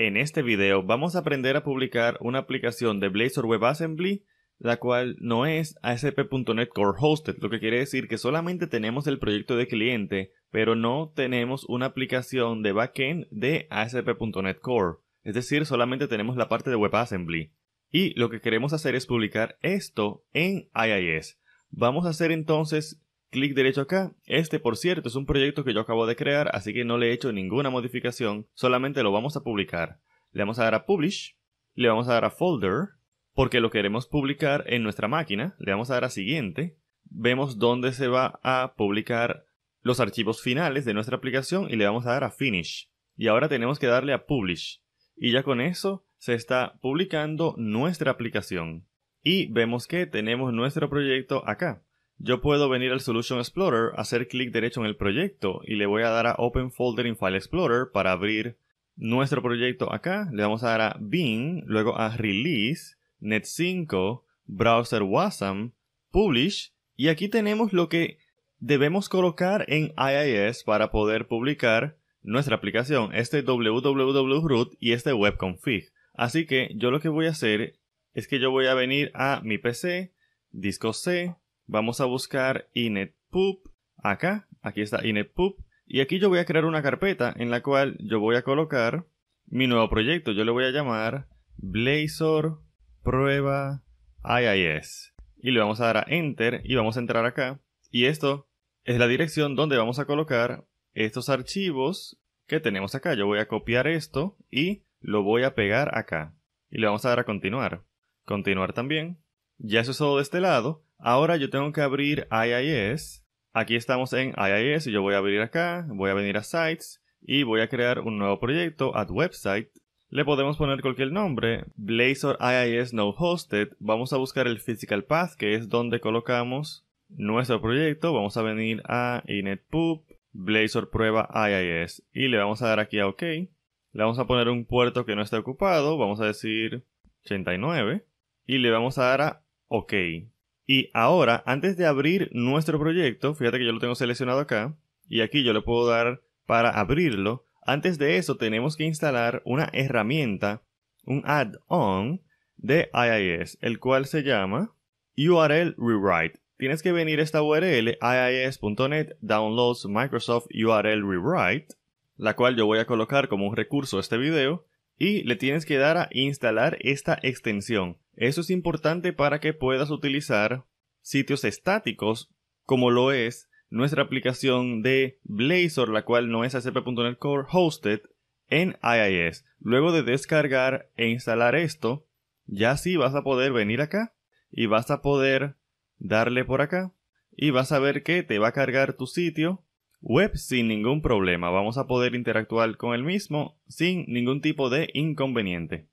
En este video vamos a aprender a publicar una aplicación de Blazor WebAssembly, la cual no es ASP.NET Core Hosted, lo que quiere decir que solamente tenemos el proyecto de cliente, pero no tenemos una aplicación de backend de ASP.NET Core, es decir, solamente tenemos la parte de WebAssembly. Y lo que queremos hacer es publicar esto en IIS. Vamos a hacer entonces clic derecho acá. Este, por cierto, es un proyecto que yo acabo de crear, así que no le he hecho ninguna modificación, solamente lo vamos a publicar. Le vamos a dar a Publish, le vamos a dar a Folder, porque lo queremos publicar en nuestra máquina, le vamos a dar a Siguiente, vemos dónde se va a publicar los archivos finales de nuestra aplicación y le vamos a dar a Finish. Y ahora tenemos que darle a Publish. Y ya con eso se está publicando nuestra aplicación. Y vemos que tenemos nuestro proyecto acá yo puedo venir al Solution Explorer, hacer clic derecho en el proyecto y le voy a dar a Open Folder in File Explorer para abrir nuestro proyecto acá. Le vamos a dar a Bing, luego a Release, Net5, Browser WASM, Publish y aquí tenemos lo que debemos colocar en IIS para poder publicar nuestra aplicación, este www root y este webconfig. Así que yo lo que voy a hacer es que yo voy a venir a mi PC, disco C, Vamos a buscar inetpub acá. Aquí está inetpub. Y aquí yo voy a crear una carpeta en la cual yo voy a colocar mi nuevo proyecto. Yo le voy a llamar Blazor Prueba IIS. Y le vamos a dar a Enter y vamos a entrar acá. Y esto es la dirección donde vamos a colocar estos archivos que tenemos acá. Yo voy a copiar esto y lo voy a pegar acá. Y le vamos a dar a continuar. Continuar también. Ya eso usó de este lado. Ahora yo tengo que abrir IIS. Aquí estamos en IIS y yo voy a abrir acá, voy a venir a Sites y voy a crear un nuevo proyecto, Add Website. Le podemos poner cualquier nombre, Blazor IIS No Hosted. Vamos a buscar el Physical Path, que es donde colocamos nuestro proyecto. Vamos a venir a inetpub, Blazor prueba IIS y le vamos a dar aquí a OK. Le vamos a poner un puerto que no esté ocupado, vamos a decir 89 y le vamos a dar a OK. Y ahora, antes de abrir nuestro proyecto, fíjate que yo lo tengo seleccionado acá, y aquí yo le puedo dar para abrirlo. Antes de eso tenemos que instalar una herramienta, un add-on de IIS, el cual se llama URL Rewrite. Tienes que venir a esta URL iis.net downloads Microsoft URL Rewrite, la cual yo voy a colocar como un recurso a este video, y le tienes que dar a instalar esta extensión. Eso es importante para que puedas utilizar sitios estáticos como lo es nuestra aplicación de Blazor, la cual no es ASP.NET Core Hosted en IIS. Luego de descargar e instalar esto, ya sí vas a poder venir acá y vas a poder darle por acá y vas a ver que te va a cargar tu sitio web sin ningún problema. Vamos a poder interactuar con el mismo sin ningún tipo de inconveniente.